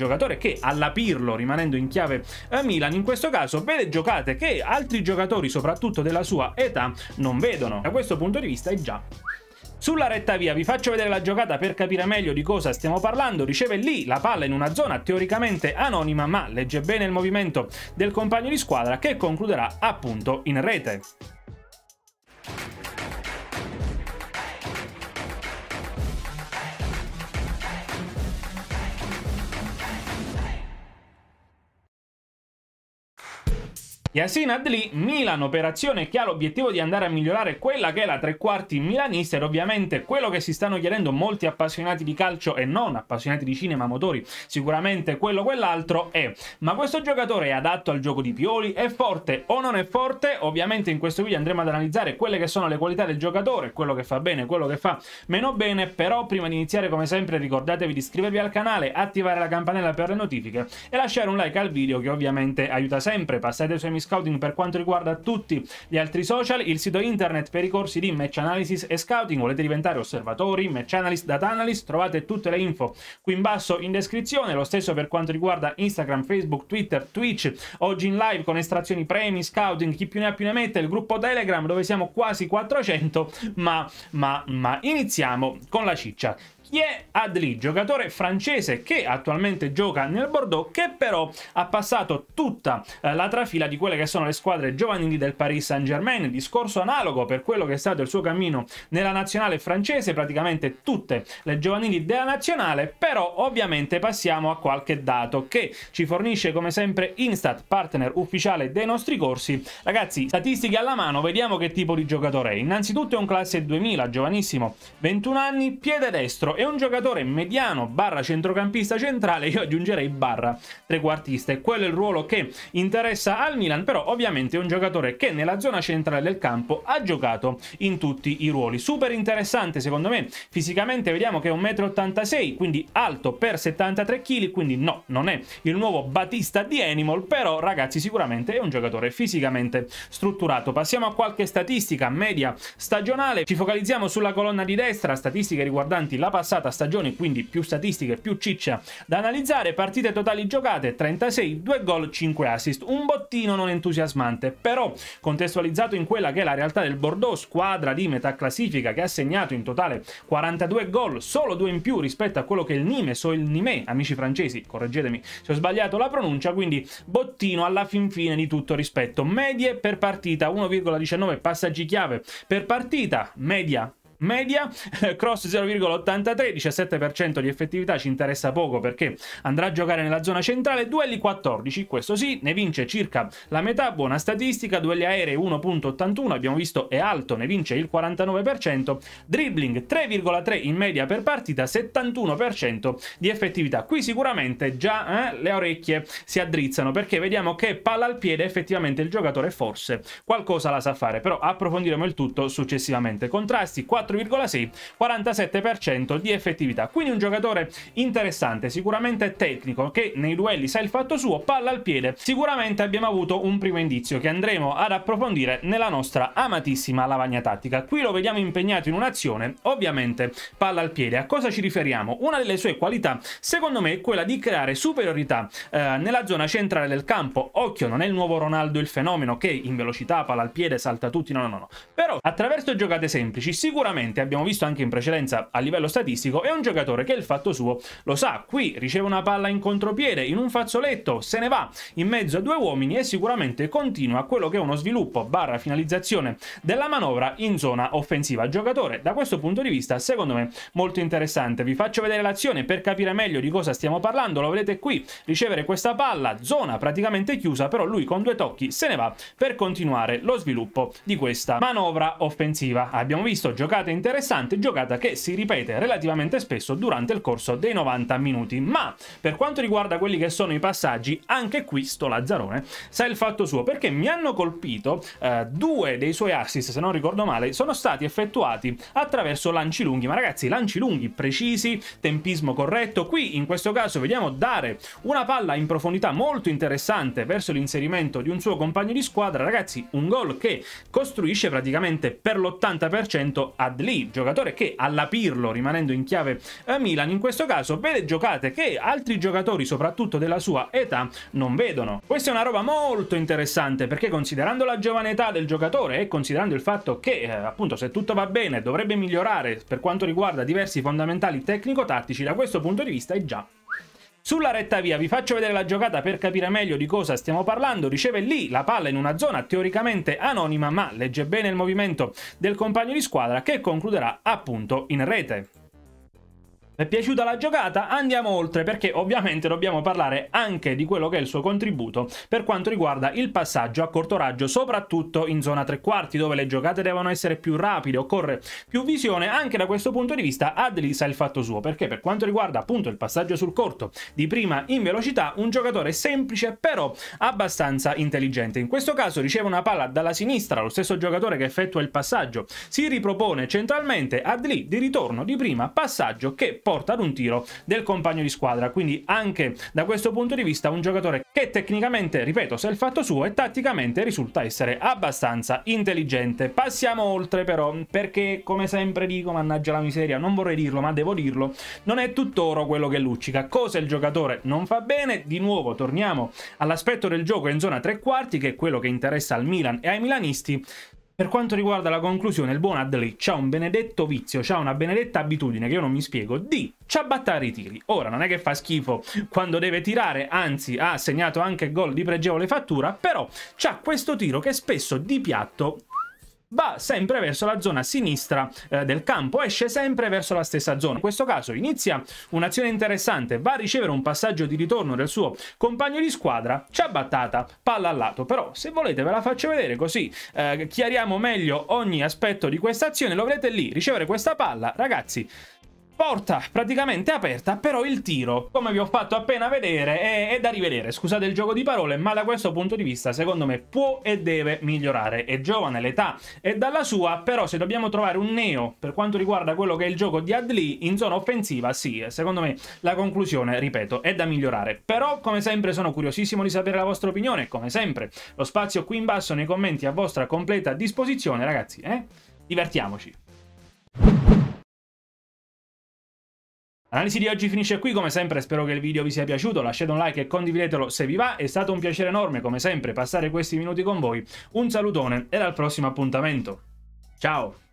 giocatore che alla Pirlo, rimanendo in chiave eh, Milan, in questo caso vede giocate che altri giocatori, soprattutto della sua età, non vedono. Da questo punto di vista è già sulla retta via vi faccio vedere la giocata per capire meglio di cosa stiamo parlando, riceve lì la palla in una zona teoricamente anonima ma legge bene il movimento del compagno di squadra che concluderà appunto in rete. Yasin Adli, Milan, operazione che ha l'obiettivo di andare a migliorare quella che è la tre quarti milanista ed ovviamente quello che si stanno chiedendo molti appassionati di calcio e non appassionati di cinema motori, sicuramente quello o quell'altro è ma questo giocatore è adatto al gioco di Pioli? È forte o non è forte? Ovviamente in questo video andremo ad analizzare quelle che sono le qualità del giocatore, quello che fa bene, quello che fa meno bene, però prima di iniziare come sempre ricordatevi di iscrivervi al canale, attivare la campanella per le notifiche e lasciare un like al video che ovviamente aiuta sempre, passate sui miei Scouting per quanto riguarda tutti gli altri social, il sito internet per i corsi di match analysis e scouting, volete diventare osservatori, match analyst, data analyst, trovate tutte le info qui in basso in descrizione, lo stesso per quanto riguarda Instagram, Facebook, Twitter, Twitch, oggi in live con estrazioni premi, scouting, chi più ne ha più ne mette, il gruppo Telegram dove siamo quasi 400, ma, ma, ma iniziamo con la ciccia. Ye Adli, giocatore francese che attualmente gioca nel Bordeaux, che però ha passato tutta eh, la trafila di quelle che sono le squadre giovanili del Paris Saint Germain, discorso analogo per quello che è stato il suo cammino nella nazionale francese, praticamente tutte le giovanili della nazionale, però ovviamente passiamo a qualche dato che ci fornisce come sempre Instat, partner ufficiale dei nostri corsi. Ragazzi, statistiche alla mano, vediamo che tipo di giocatore è. Innanzitutto è un classe 2000, giovanissimo, 21 anni, piede destro è un giocatore mediano barra centrocampista centrale, io aggiungerei barra trequartista è quello il ruolo che interessa al Milan, però ovviamente è un giocatore che nella zona centrale del campo ha giocato in tutti i ruoli. Super interessante secondo me, fisicamente vediamo che è 1,86 m, quindi alto per 73 kg, quindi no, non è il nuovo Batista di Animal, però ragazzi sicuramente è un giocatore fisicamente strutturato. Passiamo a qualche statistica media stagionale, ci focalizziamo sulla colonna di destra, statistiche riguardanti la passata passata stagione, quindi più statistiche, più ciccia da analizzare, partite totali giocate 36, 2 gol, 5 assist, un bottino non entusiasmante, però contestualizzato in quella che è la realtà del Bordeaux, squadra di metà classifica che ha segnato in totale 42 gol, solo due in più rispetto a quello che il Nimes o il Nime, amici francesi, correggetemi se ho sbagliato la pronuncia, quindi bottino alla fin fine di tutto rispetto. Medie per partita 1,19 passaggi chiave per partita, media media, cross 0,83, 17% di effettività ci interessa poco perché andrà a giocare nella zona centrale, duelli 14, questo sì, ne vince circa la metà, buona statistica, duelli aerei 1.81, abbiamo visto è alto, ne vince il 49%, dribbling 3,3 in media per partita, 71% di effettività. Qui sicuramente già eh, le orecchie si addrizzano perché vediamo che palla al piede effettivamente il giocatore forse qualcosa la sa fare, però approfondiremo il tutto successivamente. Contrasti 4 44,6, 47% di effettività. Quindi un giocatore interessante, sicuramente tecnico, che nei duelli sa il fatto suo, palla al piede. Sicuramente abbiamo avuto un primo indizio che andremo ad approfondire nella nostra amatissima lavagna tattica. Qui lo vediamo impegnato in un'azione, ovviamente palla al piede. A cosa ci riferiamo? Una delle sue qualità, secondo me, è quella di creare superiorità eh, nella zona centrale del campo. Occhio, non è il nuovo Ronaldo il fenomeno che in velocità, palla al piede, salta tutti, no no. no. Però attraverso giocate semplici sicuramente sicuramente abbiamo visto anche in precedenza a livello statistico, è un giocatore che il fatto suo lo sa. Qui riceve una palla in contropiede, in un fazzoletto, se ne va in mezzo a due uomini e sicuramente continua quello che è uno sviluppo barra finalizzazione della manovra in zona offensiva. Giocatore da questo punto di vista secondo me molto interessante. Vi faccio vedere l'azione per capire meglio di cosa stiamo parlando, lo vedete qui, ricevere questa palla, zona praticamente chiusa, però lui con due tocchi se ne va per continuare lo sviluppo di questa manovra offensiva. Abbiamo visto giocate giocata interessante, giocata che si ripete relativamente spesso durante il corso dei 90 minuti, ma per quanto riguarda quelli che sono i passaggi, anche qui sto Lazzarone sa il fatto suo, perché mi hanno colpito eh, due dei suoi assist, se non ricordo male, sono stati effettuati attraverso lanci lunghi, ma ragazzi lanci lunghi, precisi, tempismo corretto, qui in questo caso vediamo dare una palla in profondità molto interessante verso l'inserimento di un suo compagno di squadra, ragazzi un gol che costruisce praticamente per l'80% a Adli, giocatore che alla Pirlo, rimanendo in chiave eh, Milan, in questo caso vede giocate che altri giocatori, soprattutto della sua età, non vedono. Questa è una roba molto interessante perché considerando la giovane età del giocatore e considerando il fatto che, eh, appunto, se tutto va bene dovrebbe migliorare per quanto riguarda diversi fondamentali tecnico-tattici, da questo punto di vista è già sulla retta via vi faccio vedere la giocata per capire meglio di cosa stiamo parlando, riceve lì la palla in una zona teoricamente anonima ma legge bene il movimento del compagno di squadra che concluderà appunto in rete è piaciuta la giocata? Andiamo oltre perché ovviamente dobbiamo parlare anche di quello che è il suo contributo per quanto riguarda il passaggio a corto raggio, soprattutto in zona tre quarti dove le giocate devono essere più rapide, occorre più visione. Anche da questo punto di vista Adli sa il fatto suo perché per quanto riguarda appunto il passaggio sul corto di prima in velocità, un giocatore semplice però abbastanza intelligente. In questo caso riceve una palla dalla sinistra, lo stesso giocatore che effettua il passaggio si ripropone centralmente, Adli di ritorno di prima, passaggio che poi porta ad un tiro del compagno di squadra. Quindi anche da questo punto di vista un giocatore che tecnicamente, ripeto, sa il fatto suo e tatticamente risulta essere abbastanza intelligente. Passiamo oltre però, perché come sempre dico, mannaggia la miseria, non vorrei dirlo ma devo dirlo, non è tutt'oro quello che luccica. Cosa il giocatore non fa bene? Di nuovo torniamo all'aspetto del gioco in zona tre quarti, che è quello che interessa al Milan e ai milanisti. Per quanto riguarda la conclusione, il buon Adley ha un benedetto vizio, ha una benedetta abitudine che io non mi spiego, di ciabattare i tiri. Ora, non è che fa schifo quando deve tirare, anzi ha segnato anche gol di pregevole fattura, però c'ha questo tiro che spesso di piatto va sempre verso la zona sinistra eh, del campo, esce sempre verso la stessa zona. In questo caso inizia un'azione interessante, va a ricevere un passaggio di ritorno del suo compagno di squadra, c'è battata, palla al lato, però se volete ve la faccio vedere così eh, chiariamo meglio ogni aspetto di questa azione, lo vedete lì, ricevere questa palla, ragazzi porta praticamente aperta, però il tiro, come vi ho fatto appena vedere, è, è da rivedere. Scusate il gioco di parole, ma da questo punto di vista, secondo me, può e deve migliorare. È giovane, l'età è dalla sua, però se dobbiamo trovare un neo per quanto riguarda quello che è il gioco di Adli in zona offensiva, sì, secondo me la conclusione, ripeto, è da migliorare. Però, come sempre, sono curiosissimo di sapere la vostra opinione, come sempre. Lo spazio qui in basso nei commenti a vostra completa disposizione, ragazzi, eh? Divertiamoci! L'analisi di oggi finisce qui, come sempre spero che il video vi sia piaciuto, lasciate un like e condividetelo se vi va, è stato un piacere enorme come sempre passare questi minuti con voi, un salutone e al prossimo appuntamento. Ciao!